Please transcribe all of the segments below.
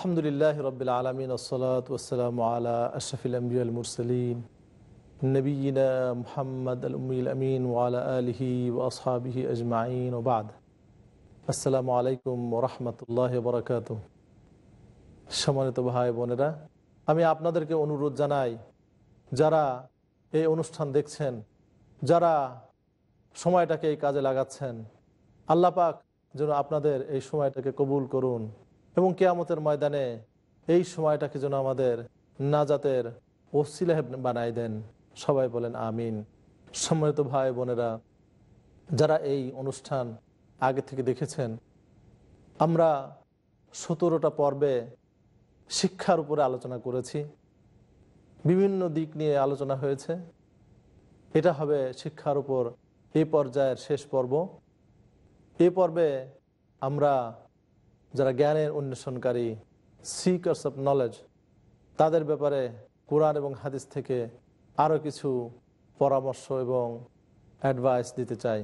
আলহামদুলিল্লাহ রবিল আলমিন আসসালাত ওসালাম আলা আশফিল আম্বিয়াল মুরসলিন নবীনা মোহাম্মদ আলমিল আমিন ওয়ালা আলহি ওয়াসহাবিহি আজমাইন ওবাদ আসসালামু আলাইকুম ওরহমতুল্লাহ বরকাত সম্মানিত ভাই বোনেরা আমি আপনাদেরকে অনুরোধ জানাই যারা এই অনুষ্ঠান দেখছেন যারা সময়টাকে এই কাজে লাগাচ্ছেন আল্লাপাক যেন আপনাদের এই সময়টাকে কবুল করুন এবং কেয়ামতের ময়দানে এই সময়টাকে যেন আমাদের নাজাতের ওসিলাহ বানাই দেন সবাই বলেন আমিন সম্মানিত ভাই বোনেরা যারা এই অনুষ্ঠান আগে থেকে দেখেছেন আমরা সতেরোটা পর্বে শিক্ষার উপরে আলোচনা করেছি বিভিন্ন দিক নিয়ে আলোচনা হয়েছে এটা হবে শিক্ষার উপর এই পর্যায়ের শেষ পর্ব এ পর্বে আমরা যারা জ্ঞানের অন্বেষণকারী সিকার্স অফ নলেজ তাদের ব্যাপারে কোরআন এবং হাদিস থেকে আরও কিছু পরামর্শ এবং অ্যাডভাইস দিতে চাই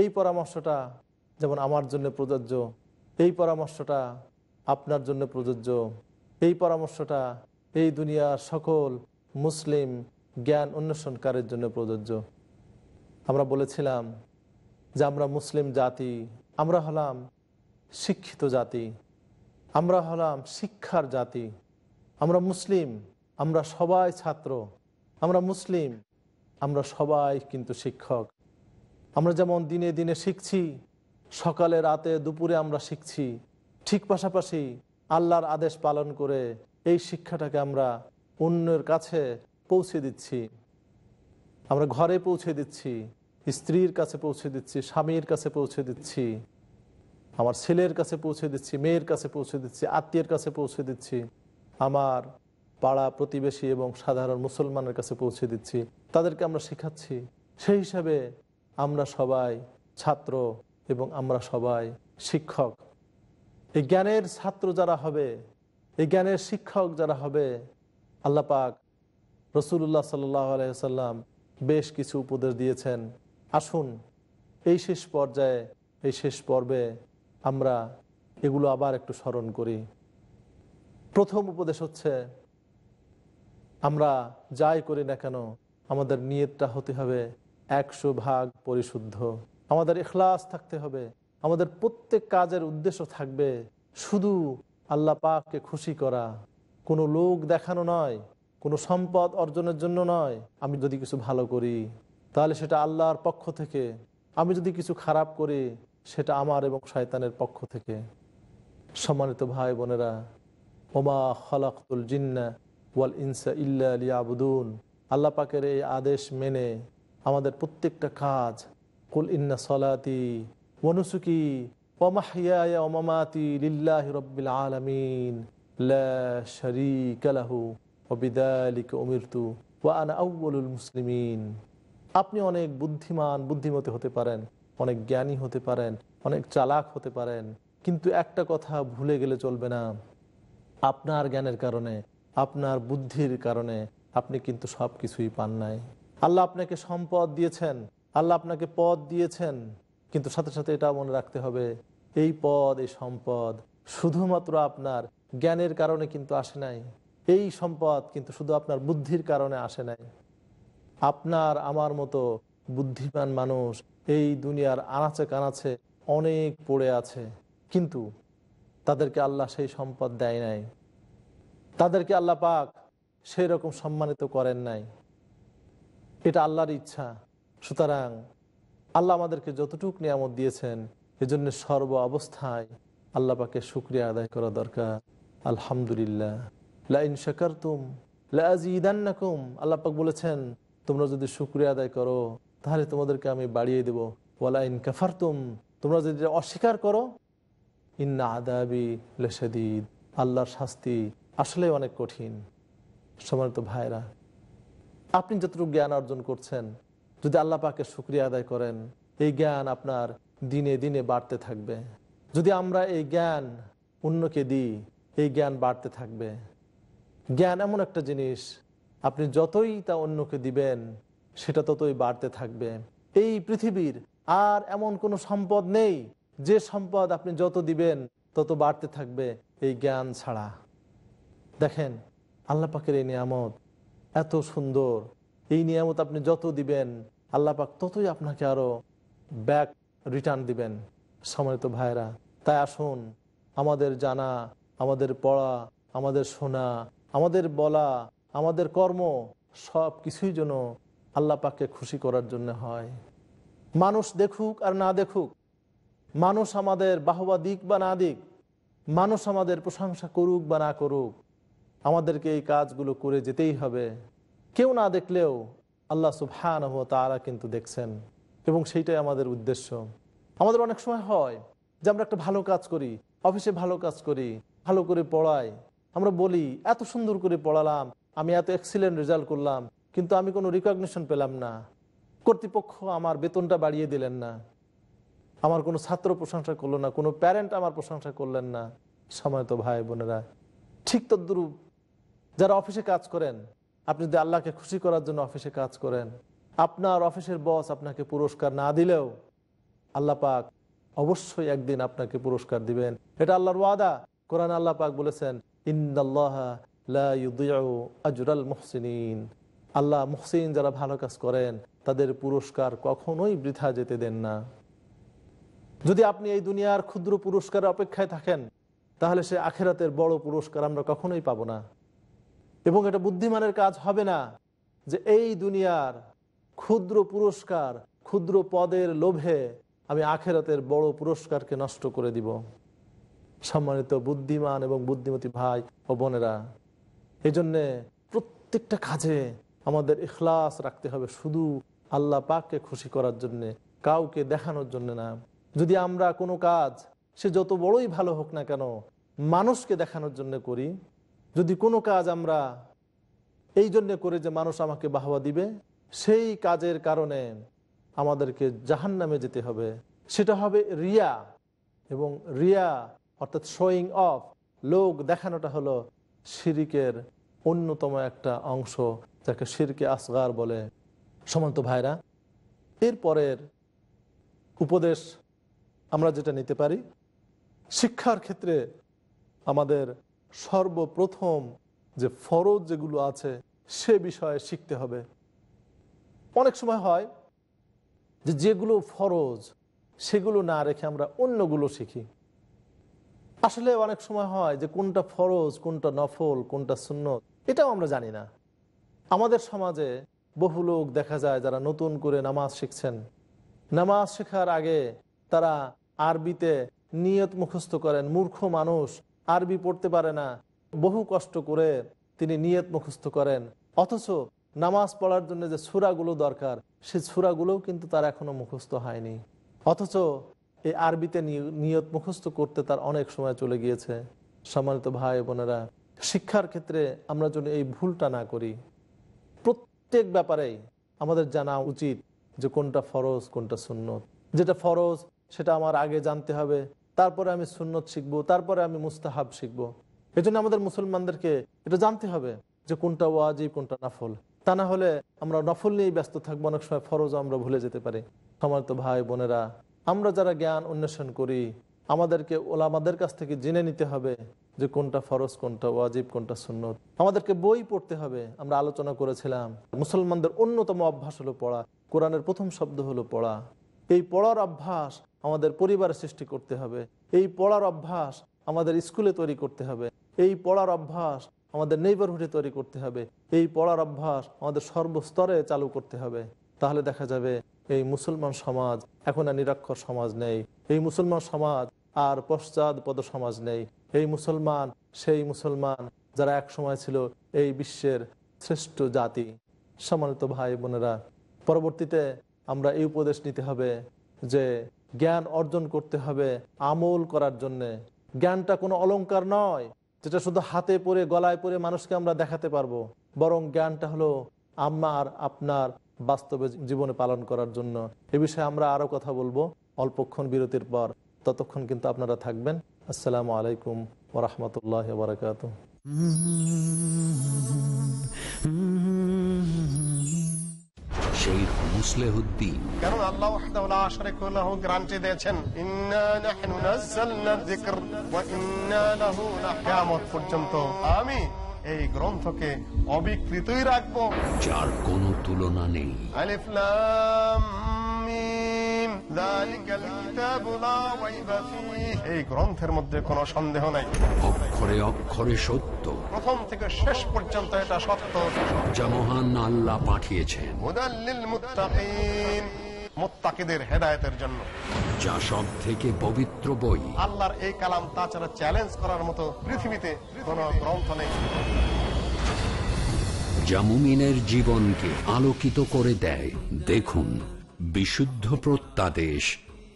এই পরামর্শটা যেমন আমার জন্য প্রযোজ্য এই পরামর্শটা আপনার জন্য প্রযোজ্য এই পরামর্শটা এই দুনিয়ার সকল মুসলিম জ্ঞান অন্বেষণকারের জন্য প্রযোজ্য আমরা বলেছিলাম যে আমরা মুসলিম জাতি আমরা হলাম শিক্ষিত জাতি আমরা হলাম শিক্ষার জাতি আমরা মুসলিম আমরা সবাই ছাত্র আমরা মুসলিম আমরা সবাই কিন্তু শিক্ষক আমরা যেমন দিনে দিনে শিখছি সকালে রাতে দুপুরে আমরা শিখছি ঠিক পাশাপাশি আল্লাহর আদেশ পালন করে এই শিক্ষাটাকে আমরা অন্যের কাছে পৌঁছে দিচ্ছি আমরা ঘরে পৌঁছে দিচ্ছি স্ত্রীর কাছে পৌঁছে দিচ্ছি স্বামীর কাছে পৌঁছে দিচ্ছি আমার ছেলের কাছে পৌঁছে দিচ্ছি মেয়ের কাছে পৌঁছে দিচ্ছি আত্মীয়ের কাছে পৌঁছে দিচ্ছি আমার পাড়া প্রতিবেশী এবং সাধারণ মুসলমানের কাছে পৌঁছে দিচ্ছি তাদেরকে আমরা শেখাচ্ছি সেই হিসাবে আমরা সবাই ছাত্র এবং আমরা সবাই শিক্ষক এই জ্ঞানের ছাত্র যারা হবে এই জ্ঞানের শিক্ষক যারা হবে আল্লাহ পাক রসুল্লাহ সাল্লাম বেশ কিছু উপদেশ দিয়েছেন আসুন এই শেষ পর্যায়ে এই শেষ পর্বে আমরা এগুলো আবার একটু স্মরণ করি প্রথম উপদেশ হচ্ছে আমরা যাই করি না কেন আমাদের নিয়তটা হতে হবে একশো ভাগ পরিশুদ্ধ আমাদের এখলাস থাকতে হবে আমাদের প্রত্যেক কাজের উদ্দেশ্য থাকবে শুধু আল্লাহ পাককে খুশি করা কোনো লোক দেখানো নয় কোনো সম্পদ অর্জনের জন্য নয় আমি যদি কিছু ভালো করি তাহলে সেটা আল্লাহর পক্ষ থেকে আমি যদি কিছু খারাপ করি সেটা আমার এবং শয়তানের পক্ষ থেকে সম্মানিত ভাই বোনেরা ওমা খালাকুল জিন্না ওয়াল ইনসা ইল্লা আবুদুন আল্লাহ পাকের এই আদেশ মেনে আমাদের প্রত্যেকটা কাজ কুল ইন্না সলাতি ওনুসুকি ওমাহিয়া ওমামাতি লিল্লাহ রব্বিল আলমিন আপনি অনেক বুদ্ধিমান বুদ্ধিমতী হতে পারেন অনেক জ্ঞানী হতে পারেন অনেক চালাক হতে পারেন কিন্তু একটা কথা ভুলে গেলে চলবে না আপনার জ্ঞানের কারণে আপনার বুদ্ধির কারণে আপনি কিন্তু সব কিছুই পান নাই আল্লাহ আপনাকে সম্পদ দিয়েছেন আল্লাহ আপনাকে পদ দিয়েছেন কিন্তু সাথে সাথে এটা মনে রাখতে হবে এই পদ এই সম্পদ শুধুমাত্র আপনার জ্ঞানের কারণে কিন্তু আসে নাই এই সম্পদ কিন্তু শুধু আপনার বুদ্ধির কারণে আসে নাই আপনার আমার মতো বুদ্ধিমান মানুষ এই দুনিয়ার আনাচে কানাচে অনেক পড়ে আছে কিন্তু তাদেরকে আল্লাহ সেই সম্পদ দেয় নাই তাদেরকে আল্লাহ পাক সেই রকম সম্মানিত করেন নাই এটা আল্লাহর ইচ্ছা সুতরাং আল্লাহ আমাদেরকে যতটুক নিয়ামত দিয়েছেন এজন্য সর্ব অবস্থায় আল্লাহ পাকে সুক্রিয়া আদায় করা দরকার আলহামদুলিল্লাহ লাইন শাকার তুম লাজিদান্নাকুম আল্লাহ পাক বলেছেন তোমরা যদি সুক্রিয়া আদায় করো তাহলে তোমাদেরকে আমি বাড়িয়ে দেবো ওয়ালা ইন কাফারতুম তোমরা যদি অস্বীকার করো ইন্না আদাবি লেসাদিদ আল্লাহর শাস্তি আসলে অনেক কঠিন সম্মানিত ভাইরা আপনি যতটুকু জ্ঞান অর্জন করছেন যদি আল্লাহ পাকে শুক্রিয়া আদায় করেন এই জ্ঞান আপনার দিনে দিনে বাড়তে থাকবে যদি আমরা এই জ্ঞান অন্যকে দিই এই জ্ঞান বাড়তে থাকবে জ্ঞান এমন একটা জিনিস আপনি যতই তা অন্যকে দিবেন সেটা ততই বাড়তে থাকবে এই পৃথিবীর আর এমন কোনো সম্পদ নেই যে সম্পদ আপনি যত দিবেন তত বাড়তে থাকবে এই জ্ঞান ছাড়া দেখেন আল্লাহ পাকের এই নিয়ামত এত সুন্দর এই নিয়ামত আপনি যত দিবেন আল্লাহ পাক ততই আপনাকে আরও ব্যাক রিটার্ন দিবেন তো ভাইরা তাই আসুন আমাদের জানা আমাদের পড়া আমাদের শোনা আমাদের বলা আমাদের কর্ম সব কিছুই যেন আল্লাহ পাককে খুশি করার জন্য হয় মানুষ দেখুক আর না দেখুক মানুষ আমাদের বাহবা দিক বা না দিক মানুষ আমাদের প্রশংসা করুক বা না করুক আমাদেরকে এই কাজগুলো করে যেতেই হবে কেউ না দেখলেও আল্লাহ হো তারা কিন্তু দেখছেন এবং সেইটাই আমাদের উদ্দেশ্য আমাদের অনেক সময় হয় যে আমরা একটা ভালো কাজ করি অফিসে ভালো কাজ করি ভালো করে পড়াই আমরা বলি এত সুন্দর করে পড়ালাম আমি এত এক্সিলেন্ট রেজাল্ট করলাম কিন্তু আমি কোনো রিকগনিশন পেলাম না কর্তৃপক্ষ আমার বেতনটা বাড়িয়ে দিলেন না আমার কোনো ছাত্র প্রশংসা করলো না কোনো প্যারেন্ট আমার প্রশংসা করলেন না সময় তো ভাই বোনেরা ঠিক তদ্রুপ যারা অফিসে কাজ করেন আপনি যদি আল্লাহকে খুশি করার জন্য অফিসে কাজ করেন আপনার অফিসের বস আপনাকে পুরস্কার না দিলেও আল্লাহ পাক অবশ্যই একদিন আপনাকে পুরস্কার দিবেন এটা আল্লাহর ওয়াদা কোরআন আল্লাহ পাক বলেছেন ইন্দাল্লাহ লা ইউদিউ আজরাল মুহসিনিন আল্লাহ মুহসিন যারা ভালো কাজ করেন তাদের পুরস্কার কখনোই বৃথা যেতে দেন না যদি আপনি এই দুনিয়ার ক্ষুদ্র পুরস্কার অপেক্ষায় থাকেন তাহলে সে আখেরাতের বড় পুরস্কার আমরা কখনোই পাব না এবং এটা বুদ্ধিমানের কাজ হবে না যে এই দুনিয়ার ক্ষুদ্র পুরস্কার ক্ষুদ্র পদের লোভে আমি আখেরাতের বড় পুরস্কারকে নষ্ট করে দিব সম্মানিত বুদ্ধিমান এবং বুদ্ধিমতী ভাই ও বোনেরা এজন্যে প্রত্যেকটা কাজে আমাদের ইখলাস রাখতে হবে শুধু আল্লাহ পাককে খুশি করার জন্যে কাউকে দেখানোর জন্য না যদি আমরা কোনো কাজ সে যত বড়ই ভালো হোক না কেন মানুষকে দেখানোর জন্য করি যদি কোনো কাজ আমরা এই জন্যে করে যে মানুষ আমাকে বাহবা দিবে সেই কাজের কারণে আমাদেরকে জাহান নামে যেতে হবে সেটা হবে রিয়া এবং রিয়া অর্থাৎ শোয়িং অফ লোক দেখানোটা হলো শিরিকের অন্যতম একটা অংশ যাকে শিরকে আসগার বলে সমন্ত ভাইরা এর পরের উপদেশ আমরা যেটা নিতে পারি শিক্ষার ক্ষেত্রে আমাদের সর্বপ্রথম যে ফরজ যেগুলো আছে সে বিষয়ে শিখতে হবে অনেক সময় হয় যে যেগুলো ফরজ সেগুলো না রেখে আমরা অন্যগুলো শিখি আসলে অনেক সময় হয় যে কোনটা ফরজ কোনটা নফল কোনটা শূন্য এটাও আমরা জানি না আমাদের সমাজে বহু লোক দেখা যায় যারা নতুন করে নামাজ শিখছেন নামাজ শেখার আগে তারা আরবিতে নিয়ত মুখস্থ করেন মূর্খ মানুষ আরবি পড়তে পারে না বহু কষ্ট করে তিনি নিয়ত মুখস্থ করেন অথচ নামাজ পড়ার জন্য যে সুরাগুলো দরকার সে সুরাগুলোও কিন্তু তার এখনও মুখস্থ হয়নি অথচ এই আরবিতে নিয়ত মুখস্থ করতে তার অনেক সময় চলে গিয়েছে সম্মানিত ভাই বোনেরা শিক্ষার ক্ষেত্রে আমরা যদি এই ভুলটা না করি প্রত্যেক ব্যাপারে আমাদের জানা উচিত যে কোনটা ফরজ কোনটা সুন্নত যেটা ফরজ সেটা আমার আগে জানতে হবে তারপরে আমি সুন্নত শিখবো তারপরে আমি মুস্তাহাব শিখবো এই জন্য আমাদের মুসলমানদেরকে এটা জানতে হবে যে কোনটা ওয়াজিব কোনটা নাফল তা না হলে আমরা নফল নিয়েই ব্যস্ত থাকবো অনেক সময় ফরজ আমরা ভুলে যেতে পারি আমার তো ভাই বোনেরা আমরা যারা জ্ঞান অন্বেষণ করি আমাদেরকে ওলা আমাদের কাছ থেকে জেনে নিতে হবে যে কোনটা ফরজ কোনটা ওয়াজিব কোনটা শূন্য আমাদেরকে বই পড়তে হবে আমরা আলোচনা করেছিলাম মুসলমানদের অন্যতম অভ্যাস হলো পড়া কোরআনের প্রথম শব্দ হলো পড়া এই পড়ার অভ্যাস আমাদের পরিবার সৃষ্টি করতে হবে এই পড়ার অভ্যাস আমাদের স্কুলে তৈরি করতে হবে এই পড়ার অভ্যাস আমাদের নেইবারহুডে তৈরি করতে হবে এই পড়ার অভ্যাস আমাদের সর্বস্তরে চালু করতে হবে তাহলে দেখা যাবে এই মুসলমান সমাজ এখন আর নিরক্ষর সমাজ নেই এই মুসলমান সমাজ আর পদ সমাজ নেই এই মুসলমান সেই মুসলমান যারা এক সময় ছিল এই বিশ্বের শ্রেষ্ঠ জাতি সম্মানিত ভাই বোনেরা পরবর্তীতে আমরা এই উপদেশ নিতে হবে যে জ্ঞান অর্জন করতে হবে আমল করার জন্যে জ্ঞানটা কোনো অলঙ্কার নয় যেটা শুধু হাতে পরে গলায় পরে মানুষকে আমরা দেখাতে পারবো বরং জ্ঞানটা হলো আমার আপনার বাস্তবে জীবনে পালন করার জন্য এ বিষয়ে আমরা আরো কথা বলবো অল্পক্ষণ বিরতির পর ততক্ষণ কিন্তু আপনারা থাকবেন আসসালামু আলাইকুম ওরহমতুল্লাহ বারকাত আল্লাহ পর্যন্ত আমি এই গ্রন্থকে অবিকৃতই রাখবো যার কোন তুলনা নেই এই গ্রন্থের মধ্যে কোন সন্দেহ নাই অক্ষরে অক্ষরে সত্য প্রথম থেকে শেষ পর্যন্ত এটা সত্য যা মহান আল্লাহ পাঠিয়েছেন হেদায়তের জন্য যা সব থেকে পবিত্র বই আল্লাহর এই কালাম তাছাড়া চ্যালেঞ্জ করার মতো পৃথিবীতে কোনো গ্রন্থ নেই জীবনকে আলোকিত করে দেয় দেখুন বিশুদ্ধ প্রত্যাদেশ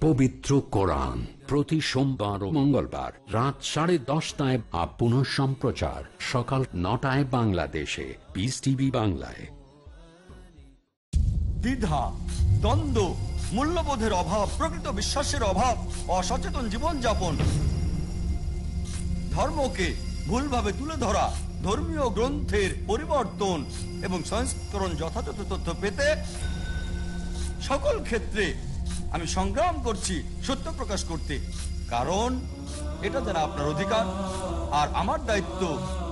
পবিত্র কোরআন প্রতি সোমবার ও মঙ্গলবার রাত সাড়ে দশটায় আপন সম্প্রচার সকাল নটায় বাংলাদেশে পিস টিভি বাংলায় দ্বিধা দ্বন্দ্ব মূল্যবোধের অভাব প্রকৃত বিশ্বাসের অভাব অসচেতন জীবনযাপন ধর্মকে ভুলভাবে তুলে ধরা ধর্মীয় গ্রন্থের পরিবর্তন এবং সংস্করণ যথাযথ তথ্য পেতে সকল ক্ষেত্রে আমি সংগ্রাম করছি সত্য প্রকাশ করতে কারণ এটা যারা আপনার অধিকার আর আমার দায়িত্ব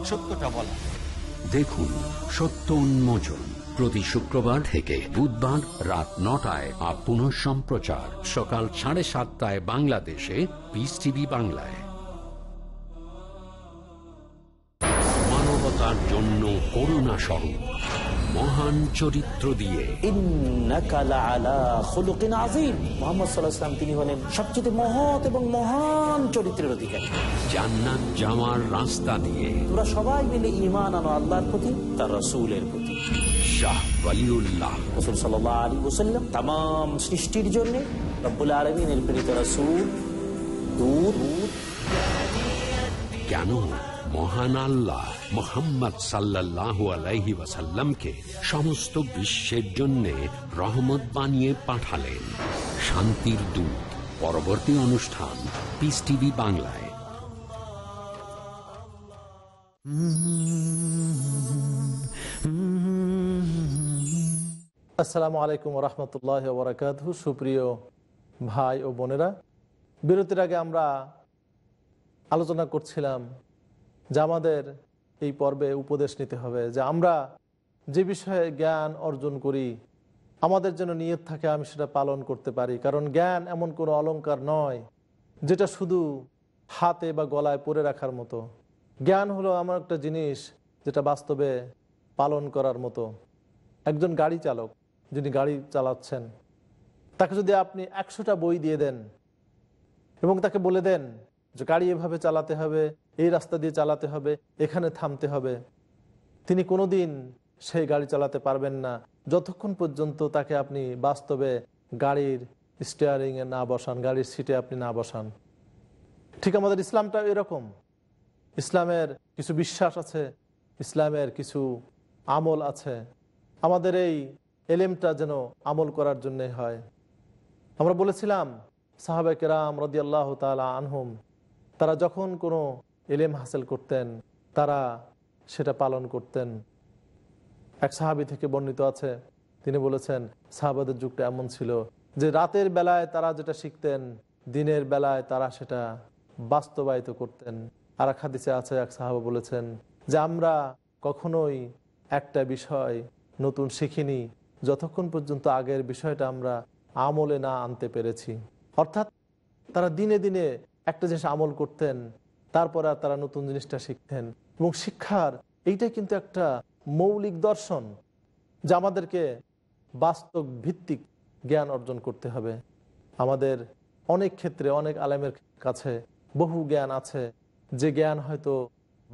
সত্যটা বলা দেখুন সত্য উন্মোচন প্রতি শুক্রবার থেকে বুধবার রাত নটায় আর পুনঃ সম্প্রচার সকাল সাড়ে সাতটায় বাংলাদেশে পিস টিভি বাংলায় মানবতার জন্য করুণা সহ মহান চরিত্র দিয়ে তিনি হলেন সবচেয়ে মহৎ এবং মহান চরিত্রের অধিকারী জান্নাত যাওয়ার রাস্তা দিয়ে তোরা সবাই মিলে ইমান আনো আল্লাহর প্রতি তার রসুলের প্রতি শাহ বলিউল্লাহ আলী সৃষ্টির কেন মহান আল্লাহ মোহাম্মদ সাল্লাহ আলাইহি ওয়াসাল্লামকে সমস্ত বিশ্বের জন্য রহমত বানিয়ে পাঠালেন শান্তির দূত পরবর্তী অনুষ্ঠান পিস টিভি বাংলায় আসসালামু আলাইকুম রহমতুল্লাহ বরাকাত সুপ্রিয় ভাই ও বোনেরা বিরতির আগে আমরা আলোচনা করছিলাম যে আমাদের এই পর্বে উপদেশ নিতে হবে যে আমরা যে বিষয়ে জ্ঞান অর্জন করি আমাদের যেন নিয়ত থাকে আমি সেটা পালন করতে পারি কারণ জ্ঞান এমন কোনো অলঙ্কার নয় যেটা শুধু হাতে বা গলায় পরে রাখার মতো জ্ঞান হলো আমার একটা জিনিস যেটা বাস্তবে পালন করার মতো একজন গাড়ি চালক যিনি গাড়ি চালাচ্ছেন তাকে যদি আপনি একশোটা বই দিয়ে দেন এবং তাকে বলে দেন যে গাড়ি এভাবে চালাতে হবে এই রাস্তা দিয়ে চালাতে হবে এখানে থামতে হবে তিনি কোনোদিন সেই গাড়ি চালাতে পারবেন না যতক্ষণ পর্যন্ত তাকে আপনি বাস্তবে গাড়ির স্টিয়ারিংয়ে না বসান গাড়ির সিটে আপনি না বসান ঠিক আমাদের ইসলামটা এরকম ইসলামের কিছু বিশ্বাস আছে ইসলামের কিছু আমল আছে আমাদের এই এলেমটা যেন আমল করার জন্যে হয় আমরা বলেছিলাম সাহাবে কেরাম রদিয়াল্লাহ তালা আনহুম তারা যখন কোনো এলেম হাসিল করতেন তারা সেটা পালন করতেন এক সাহাবি থেকে বর্ণিত আছে তিনি বলেছেন সাহাবাদের যুগটা এমন ছিল যে রাতের বেলায় তারা যেটা শিখতেন দিনের বেলায় তারা সেটা বাস্তবায়িত করতেন আর এক হাদিসে আছে এক সাহাবা বলেছেন যে আমরা কখনোই একটা বিষয় নতুন শিখিনি যতক্ষণ পর্যন্ত আগের বিষয়টা আমরা আমলে না আনতে পেরেছি অর্থাৎ তারা দিনে দিনে একটা জিনিস আমল করতেন তারপর আর তারা নতুন জিনিসটা শিখতেন এবং শিক্ষার এইটাই কিন্তু একটা মৌলিক দর্শন যা আমাদেরকে বাস্তব ভিত্তিক জ্ঞান অর্জন করতে হবে আমাদের অনেক ক্ষেত্রে অনেক আলেমের কাছে বহু জ্ঞান আছে যে জ্ঞান হয়তো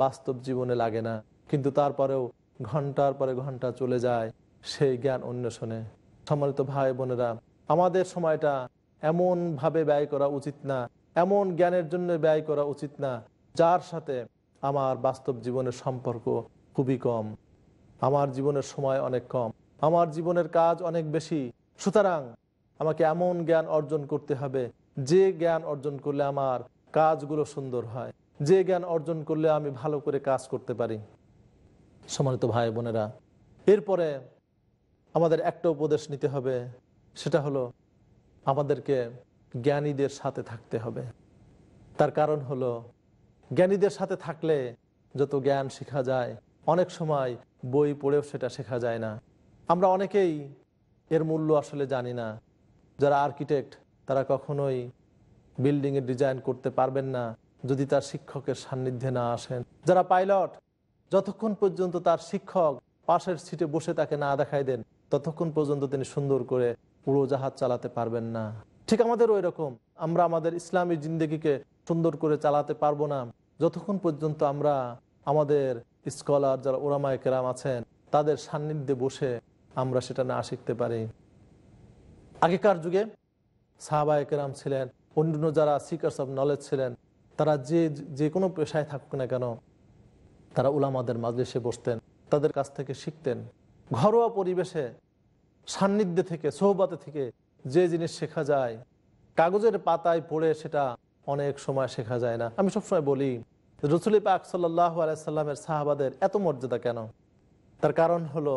বাস্তব জীবনে লাগে না কিন্তু তারপরেও ঘন্টার পরে ঘন্টা চলে যায় সেই জ্ঞান অন্বেষণে সম্মানিত ভাই বোনেরা আমাদের সময়টা এমনভাবে ব্যয় করা উচিত না এমন জ্ঞানের জন্য ব্যয় করা উচিত না যার সাথে আমার বাস্তব জীবনের সম্পর্ক খুবই কম আমার জীবনের সময় অনেক কম আমার জীবনের কাজ অনেক বেশি সুতরাং আমাকে এমন জ্ঞান অর্জন করতে হবে যে জ্ঞান অর্জন করলে আমার কাজগুলো সুন্দর হয় যে জ্ঞান অর্জন করলে আমি ভালো করে কাজ করতে পারি সম্মানিত ভাই বোনেরা এরপরে আমাদের একটা উপদেশ নিতে হবে সেটা হলো আমাদেরকে জ্ঞানীদের সাথে থাকতে হবে তার কারণ হলো জ্ঞানীদের সাথে থাকলে যত জ্ঞান শেখা যায় অনেক সময় বই পড়েও সেটা শেখা যায় না আমরা অনেকেই এর মূল্য আসলে জানি না যারা আর্কিটেক্ট তারা কখনোই বিল্ডিংয়ের ডিজাইন করতে পারবেন না যদি তার শিক্ষকের সান্নিধ্যে না আসেন যারা পাইলট যতক্ষণ পর্যন্ত তার শিক্ষক পাশের সিটে বসে তাকে না দেখাই দেন ততক্ষণ পর্যন্ত তিনি সুন্দর করে উড়োজাহাজ চালাতে পারবেন না ঠিক আমাদের ওই রকম আমরা আমাদের ইসলামী জিন্দগিকে সুন্দর করে চালাতে পারবো না যতক্ষণ পর্যন্ত আমরা আমাদের স্কলার যারা ওরামায় কেরাম আছেন তাদের সান্নিধ্যে বসে আমরা সেটা না শিখতে পারি আগেকার যুগে সাহাবায় কেরাম ছিলেন অন্যান্য যারা সিকার্স অব নলেজ ছিলেন তারা যে যে কোনো পেশায় থাকুক না কেন তারা উলামাদের মাজলিসে বসতেন তাদের কাছ থেকে শিখতেন ঘরোয়া পরিবেশে সান্নিধ্যে থেকে সোহবাতে থেকে যে জিনিস শেখা যায় কাগজের পাতায় পড়ে সেটা অনেক সময় শেখা যায় না আমি সবসময় বলি রসুল পাক সাল্লাহ আলাইসাল্লামের সাহাবাদের এত মর্যাদা কেন তার কারণ হলো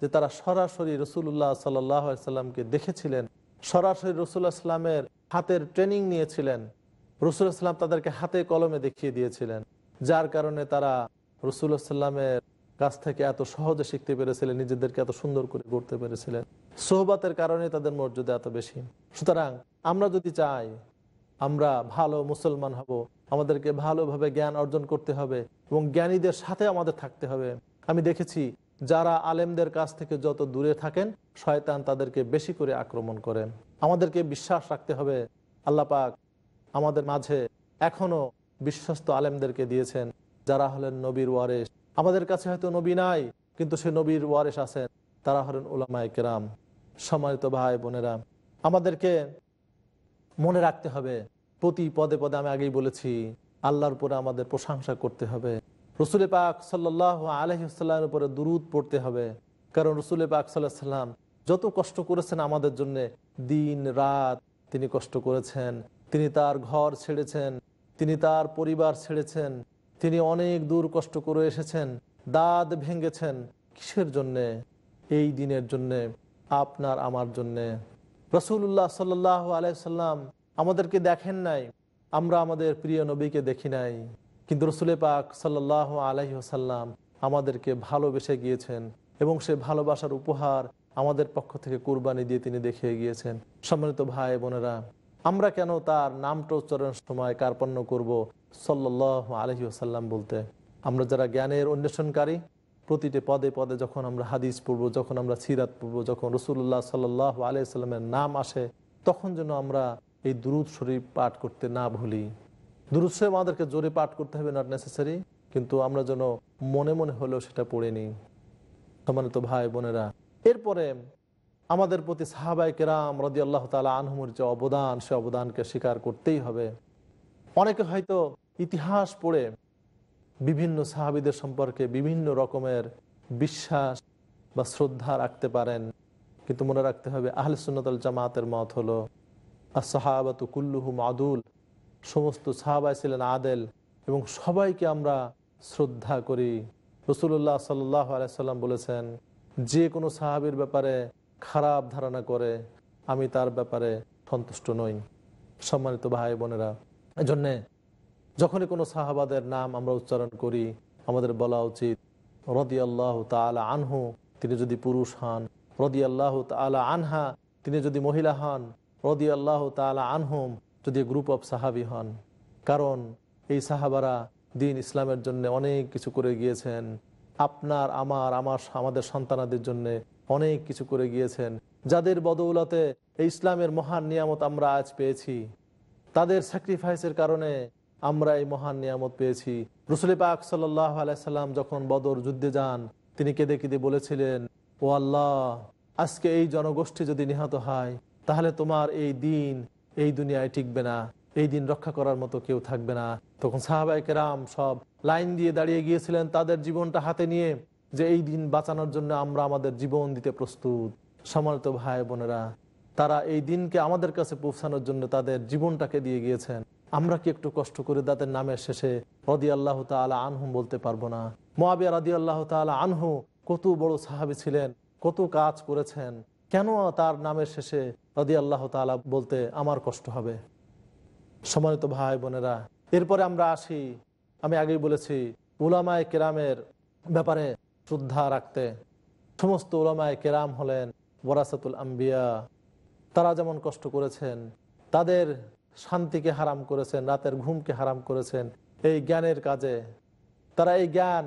যে তারা সরাসরি রসুল্লাহ সাল্লাহ সাল্লামকে দেখেছিলেন সরাসরি রসুল্লাহ সাল্লামের হাতের ট্রেনিং নিয়েছিলেন রসুল সাল্লাম তাদেরকে হাতে কলমে দেখিয়ে দিয়েছিলেন যার কারণে তারা রসুল্লাহ সাল্লামের কাছ থেকে এত সহজে শিখতে পেরেছিলেন নিজেদেরকে এত সুন্দর করে গড়তে পেরেছিলেন সোহবাতের কারণে তাদের মর্যাদা এত বেশি সুতরাং আমরা যদি চাই আমরা ভালো মুসলমান হব আমাদেরকে ভালোভাবে জ্ঞান অর্জন করতে হবে এবং জ্ঞানীদের সাথে আমাদের থাকতে হবে আমি দেখেছি যারা আলেমদের কাছ থেকে যত দূরে থাকেন শয়তান তাদেরকে বেশি করে আক্রমণ করেন আমাদেরকে বিশ্বাস রাখতে হবে আল্লাহ পাক আমাদের মাঝে এখনও বিশ্বস্ত আলেমদেরকে দিয়েছেন যারা হলেন নবীর ওয়ারেস আমাদের কাছে হয়তো নবী নাই কিন্তু সে নবীর ওয়ারেস আছেন তারা হলেন ওলামায় কেরাম সম্মানিত ভাই বোনেরা আমাদেরকে মনে রাখতে হবে প্রতি পদে পদে আমি আগেই বলেছি আল্লাহর উপরে আমাদের প্রশংসা করতে হবে রসুলে পাক সাল্লাহ আলহিসাল্লামের উপরে দুরুদ পড়তে হবে কারণ রসুলে পাক সাল্লাহ সাল্লাম যত কষ্ট করেছেন আমাদের জন্য দিন রাত তিনি কষ্ট করেছেন তিনি তার ঘর ছেড়েছেন তিনি তার পরিবার ছেড়েছেন তিনি অনেক দূর কষ্ট করে এসেছেন দাঁত ভেঙেছেন কিসের জন্যে এই দিনের জন্যে আপনার আমার জন্যে রসুল্লাহ সাল্লাহ আলাইসাল্লাম আমাদেরকে দেখেন নাই আমরা আমাদের প্রিয় নবীকে দেখি নাই কিন্তু রসুলে পাক সাল্লাহ সাল্লাম আমাদেরকে ভালোবেসে গিয়েছেন এবং সে ভালোবাসার উপহার আমাদের পক্ষ থেকে কুরবানি দিয়ে তিনি দেখিয়ে গিয়েছেন সম্মানিত ভাই বোনেরা আমরা কেন তার নামটা উচ্চারণের সময় কার্পণ্য করবো সাল্লাহ আলহিহসাল্লাম বলতে আমরা যারা জ্ঞানের অন্বেষণকারী প্রতিটি পদে পদে যখন আমরা হাদিস পড়বো যখন আমরা সিরাত পড়বো যখন রসুল্লাহ সাল্লাহ আলাইসাল্লামের নাম আসে তখন যেন আমরা এই দুরুদ শরীফ পাঠ করতে না ভুলি দুরুদ শরীফ আমাদেরকে জোরে পাঠ করতে হবে নট নেসেসারি কিন্তু আমরা যেন মনে মনে হলেও সেটা পড়ে নিই সম্মানিত ভাই বোনেরা এরপরে আমাদের প্রতি সাহাবাই কেরাম রদি আল্লাহ তালা আনহুমুর যে অবদান সে অবদানকে স্বীকার করতেই হবে অনেকে হয়তো ইতিহাস পড়ে বিভিন্ন সাহাবিদের সম্পর্কে বিভিন্ন রকমের বিশ্বাস বা শ্রদ্ধা রাখতে পারেন কিন্তু মনে রাখতে হবে আহলে সুন্নতল জামাতের মত হলো আর সাহাবাত কুল্লুহু মাদুল সমস্ত সাহাবাই ছিলেন আদেল এবং সবাইকে আমরা শ্রদ্ধা করি রসুল্লাহ সাল্লাহ আলাইসাল্লাম বলেছেন যে কোনো সাহাবির ব্যাপারে খারাপ ধারণা করে আমি তার ব্যাপারে সন্তুষ্ট নই সম্মানিত ভাই বোনেরা এজন্যে যখনই কোনো সাহাবাদের নাম আমরা উচ্চারণ করি আমাদের বলা উচিত রদি আল্লাহ তালা আনহু তিনি যদি পুরুষ হন রদি আল্লাহ তালা আনহা তিনি যদি মহিলা হন রদি আল্লাহ তালা আনহুম যদি গ্রুপ অফ সাহাবি হন কারণ এই সাহাবারা দিন ইসলামের জন্য অনেক কিছু করে গিয়েছেন আপনার আমার আমার আমাদের সন্তানাদের জন্য অনেক কিছু করে গিয়েছেন যাদের বদৌলতে ইসলামের মহান নিয়ামত আমরা আজ পেয়েছি তাদের স্যাক্রিফাইসের কারণে আমরা এই মহান নিয়ামত পেয়েছি রসুলি পাক সাল্লাহ আলাইসাল্লাম যখন বদর যুদ্ধে যান তিনি কেঁদে কেঁদে বলেছিলেন ও আল্লাহ আজকে এই জনগোষ্ঠী যদি নিহত হয় তাহলে তোমার এই দিন এই দুনিয়ায় টিকবে না এই দিন রক্ষা করার মতো কেউ থাকবে না তখন সাহাবাই কেরাম সব লাইন দিয়ে দাঁড়িয়ে গিয়েছিলেন তাদের জীবনটা হাতে নিয়ে যে এই দিন বাঁচানোর জন্য আমরা আমাদের জীবন দিতে প্রস্তুত সমানত ভাই বোনেরা তারা এই দিনকে আমাদের কাছে পৌঁছানোর জন্য তাদের জীবনটাকে দিয়ে গিয়েছেন আমরা কি একটু কষ্ট করে তাদের নামের শেষে রদি আল্লাহ তালা আনহুম বলতে পারবো না মোয়াবিয়া রদি আল্লাহ তালা আনহু কত বড় সাহাবি ছিলেন কত কাজ করেছেন কেন তার নামের শেষে রদি আল্লাহ তালা বলতে আমার কষ্ট হবে সমানিত ভাই বোনেরা এরপরে আমরা আসি আমি আগেই বলেছি উলামায় কেরামের ব্যাপারে শ্রদ্ধা রাখতে সমস্ত উলামায় কেরাম হলেন বরাসাতুল আম্বিয়া তারা যেমন কষ্ট করেছেন তাদের শান্তিকে হারাম করেছেন রাতের ঘুমকে হারাম করেছেন এই জ্ঞানের কাজে তারা এই জ্ঞান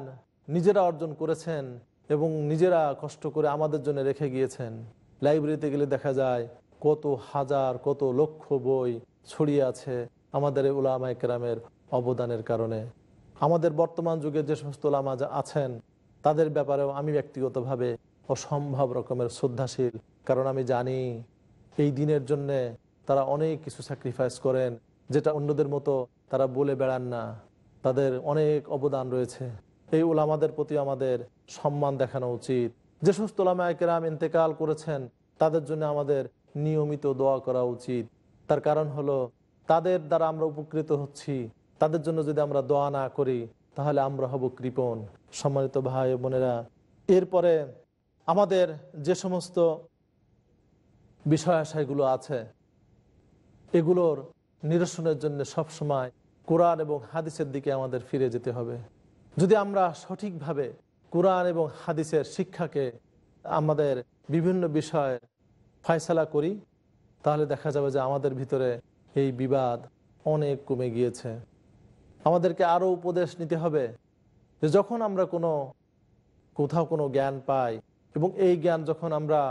নিজেরা অর্জন করেছেন এবং নিজেরা কষ্ট করে আমাদের জন্য রেখে গিয়েছেন লাইব্রেরিতে গেলে দেখা যায় কত হাজার কত লক্ষ বই ছড়িয়ে আছে আমাদের উলামা একরামের অবদানের কারণে আমাদের বর্তমান যুগে যে সমস্ত ওলামা আছেন তাদের ব্যাপারেও আমি ব্যক্তিগতভাবে অসম্ভব রকমের শ্রদ্ধাশীল কারণ আমি জানি এই দিনের জন্যে তারা অনেক কিছু স্যাক্রিফাইস করেন যেটা অন্যদের মতো তারা বলে বেড়ান না তাদের অনেক অবদান রয়েছে এই ওলামাদের প্রতি আমাদের সম্মান দেখানো উচিত যে সমস্ত ওলামায়কেরাম ইন্তেকাল করেছেন তাদের জন্য আমাদের নিয়মিত দোয়া করা উচিত তার কারণ হলো তাদের দ্বারা আমরা উপকৃত হচ্ছি তাদের জন্য যদি আমরা দোয়া না করি তাহলে আমরা হব কৃপণ সম্মানিত ভাই বোনেরা এরপরে আমাদের যে সমস্ত বিষয় আশায়গুলো আছে এগুলোর নিরসনের জন্য সবসময় কোরআন এবং হাদিসের দিকে আমাদের ফিরে যেতে হবে যদি আমরা সঠিকভাবে কোরআন এবং হাদিসের শিক্ষাকে আমাদের বিভিন্ন বিষয়ে ফয়সালা করি তাহলে দেখা যাবে যে আমাদের ভিতরে এই বিবাদ অনেক কমে গিয়েছে আমাদেরকে আরও উপদেশ নিতে হবে যে যখন আমরা কোনো কোথাও কোনো জ্ঞান পাই এবং এই জ্ঞান যখন আমরা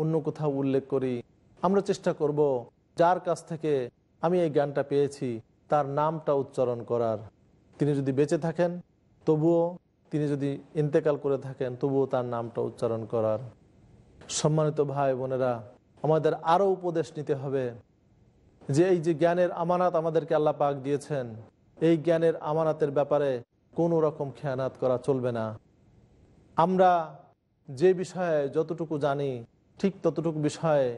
অন্য কোথাও উল্লেখ করি আমরা চেষ্টা করব যার কাছ থেকে আমি এই জ্ঞানটা পেয়েছি তার নামটা উচ্চারণ করার তিনি যদি বেঁচে থাকেন তবুও তিনি যদি ইন্তেকাল করে থাকেন তবুও তার নামটা উচ্চারণ করার সম্মানিত ভাই বোনেরা আমাদের আরও উপদেশ নিতে হবে যে এই যে জ্ঞানের আমানাত আমাদেরকে আল্লাহ পাক দিয়েছেন এই জ্ঞানের আমানাতের ব্যাপারে কোনো রকম খেয়ানাত করা চলবে না আমরা যে বিষয়ে যতটুকু জানি ঠিক ততটুকু বিষয়ে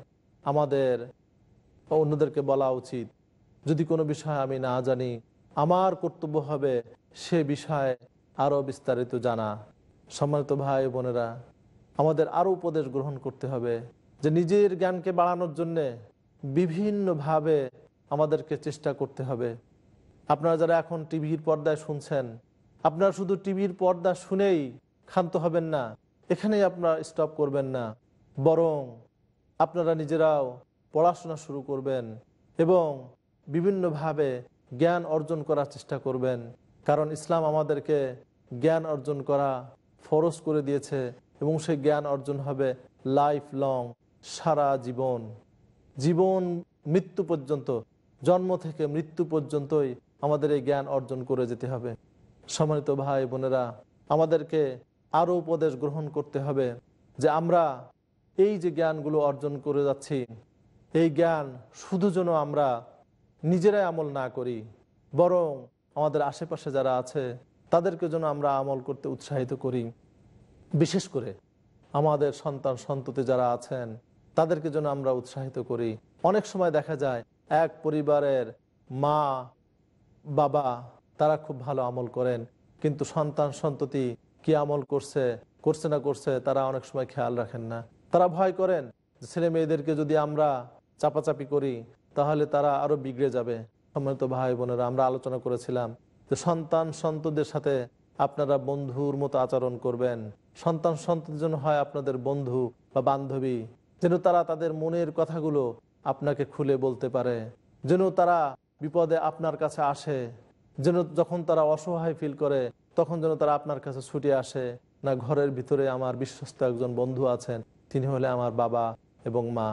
আমাদের বা অন্যদেরকে বলা উচিত যদি কোনো বিষয় আমি না জানি আমার কর্তব্য হবে সে বিষয়ে আরও বিস্তারিত জানা সম্মানিত ভাই বোনেরা আমাদের আরও উপদেশ গ্রহণ করতে হবে যে নিজের জ্ঞানকে বাড়ানোর জন্যে বিভিন্নভাবে আমাদেরকে চেষ্টা করতে হবে আপনারা যারা এখন টিভির পর্দায় শুনছেন আপনারা শুধু টিভির পর্দা শুনেই ক্ষান্ত হবেন না এখানেই আপনারা স্টপ করবেন না বরং আপনারা নিজেরাও পড়াশোনা শুরু করবেন এবং বিভিন্নভাবে জ্ঞান অর্জন করার চেষ্টা করবেন কারণ ইসলাম আমাদেরকে জ্ঞান অর্জন করা ফরজ করে দিয়েছে এবং সেই জ্ঞান অর্জন হবে লাইফ লং সারা জীবন জীবন মৃত্যু পর্যন্ত জন্ম থেকে মৃত্যু পর্যন্তই আমাদের এই জ্ঞান অর্জন করে যেতে হবে সম্মানিত ভাই বোনেরা আমাদেরকে আরও উপদেশ গ্রহণ করতে হবে যে আমরা এই যে জ্ঞানগুলো অর্জন করে যাচ্ছি এই জ্ঞান শুধু যেন আমরা নিজেরাই আমল না করি বরং আমাদের আশেপাশে যারা আছে তাদেরকে যেন আমরা আমল করতে উৎসাহিত করি বিশেষ করে আমাদের সন্তান সন্ততি যারা আছেন তাদেরকে যেন আমরা উৎসাহিত করি অনেক সময় দেখা যায় এক পরিবারের মা বাবা তারা খুব ভালো আমল করেন কিন্তু সন্তান সন্ততি কি আমল করছে করছে না করছে তারা অনেক সময় খেয়াল রাখেন না তারা ভয় করেন ছেলে মেয়েদেরকে যদি আমরা চাপাচাপি করি তাহলে তারা আরও বিগড়ে যাবে সম্মানিত ভাই বোনেরা আমরা আলোচনা করেছিলাম যে সন্তান সন্তদের সাথে আপনারা বন্ধুর মতো আচরণ করবেন সন্তান সন্তদের জন্য হয় আপনাদের বন্ধু বা বান্ধবী যেন তারা তাদের মনের কথাগুলো আপনাকে খুলে বলতে পারে যেন তারা বিপদে আপনার কাছে আসে যেন যখন তারা অসহায় ফিল করে তখন যেন তারা আপনার কাছে ছুটে আসে না ঘরের ভিতরে আমার বিশ্বস্ত একজন বন্ধু আছেন তিনি হলে আমার বাবা এবং মা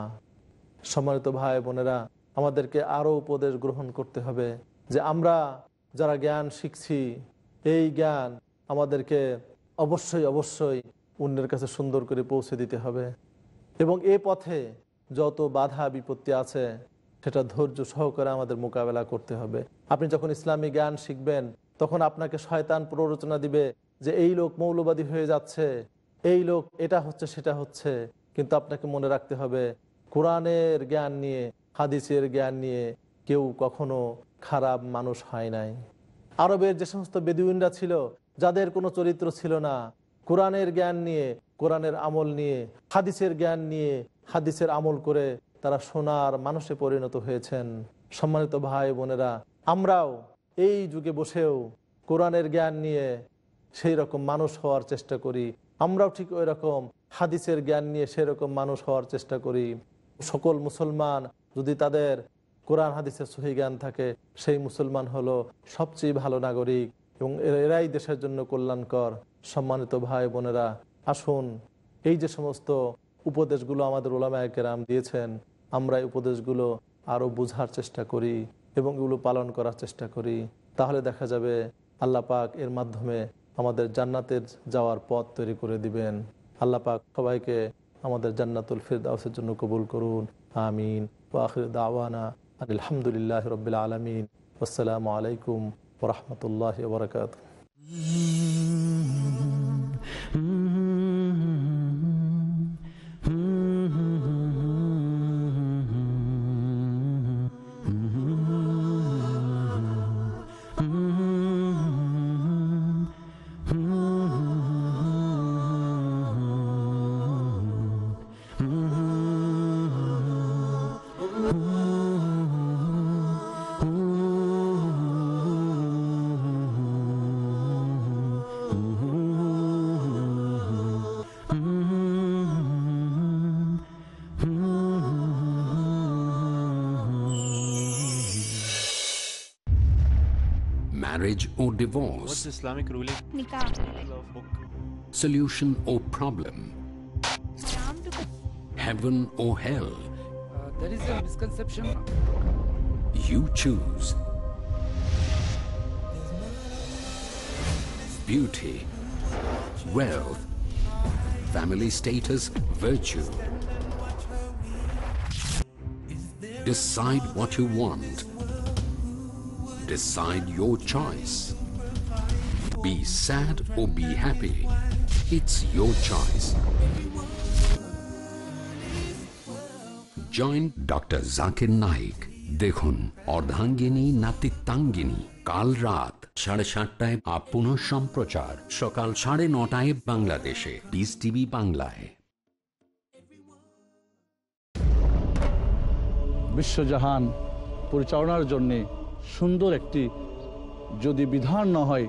সম্মানিত ভাই বোনেরা আমাদেরকে আরও উপদেশ গ্রহণ করতে হবে যে আমরা যারা জ্ঞান শিখছি এই জ্ঞান আমাদেরকে অবশ্যই অবশ্যই অন্যের কাছে সুন্দর করে পৌঁছে দিতে হবে এবং এ পথে যত বাধা বিপত্তি আছে সেটা ধৈর্য সহকারে আমাদের মোকাবেলা করতে হবে আপনি যখন ইসলামী জ্ঞান শিখবেন তখন আপনাকে শয়তান প্ররোচনা দিবে যে এই লোক মৌলবাদী হয়ে যাচ্ছে এই লোক এটা হচ্ছে সেটা হচ্ছে কিন্তু আপনাকে মনে রাখতে হবে কোরআনের জ্ঞান নিয়ে হাদিসের জ্ঞান নিয়ে কেউ কখনো খারাপ মানুষ হয় নাই আরবের যে সমস্ত বেদুইনরা ছিল যাদের কোনো চরিত্র ছিল না কোরআনের জ্ঞান নিয়ে কোরআনের আমল নিয়ে হাদিসের জ্ঞান নিয়ে হাদিসের আমল করে তারা সোনার মানুষে পরিণত হয়েছেন সম্মানিত ভাই বোনেরা আমরাও এই যুগে বসেও কোরআনের জ্ঞান নিয়ে সেই রকম মানুষ হওয়ার চেষ্টা করি আমরাও ঠিক ওই রকম হাদিসের জ্ঞান নিয়ে সেরকম মানুষ হওয়ার চেষ্টা করি সকল মুসলমান যদি তাদের কোরআন হাদিসের সহি জ্ঞান থাকে সেই মুসলমান হলো সবচেয়ে ভালো নাগরিক এবং এরাই দেশের জন্য কল্যাণকর সম্মানিত ভাই বোনেরা আসুন এই যে সমস্ত উপদেশগুলো আমাদের ওলামায়কেরাম দিয়েছেন আমরা এই উপদেশগুলো আরও বোঝার চেষ্টা করি এবং এগুলো পালন করার চেষ্টা করি তাহলে দেখা যাবে আল্লাহ পাক এর মাধ্যমে আমাদের জান্নাতের যাওয়ার পথ তৈরি করে দিবেন আল্লাহ পাক সবাইকে আমাদের জান্নাতুল ফিরদাউসের জন্য কবুল করুন আমিন ওয়াখির দাওয়ানা আলহামদুলিল্লাহ রবিল আলমিন আসসালামু আলাইকুম ওরহমতুল্লাহ বরকাত Mm-hmm. Islamic ruling. Nikah. Solution or problem. Heaven or hell. Uh, there is a misconception. You choose. Beauty, wealth, family status, virtue. Decide what you want. Decide your choice. Be sad or be happy. It's your choice. Joint doctor Zakir Naik দেখুন অর্ধাঙ্গিনী নাতিত্বাঙ্গিনী কাল রাত সাড়ে সাতটায় আপন সম্প্রচার সকাল সাড়ে নটায় বাংলাদেশে পিস টিভি বাংলায় বিশ্বজাহান পরিচালনার জন্যে সুন্দর একটি যদি বিধান না হয়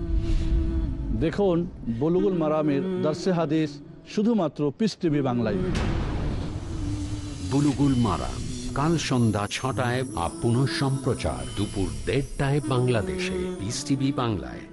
দেখুন বলুগুল মারামের দার্সে হাদিস শুধুমাত্র পিস টিভি বাংলায় বুলুগুল মারাম কাল সন্ধ্যা ছটায় আপন সম্প্রচার দুপুর দেড়টায় বাংলাদেশে পিস টিভি বাংলায়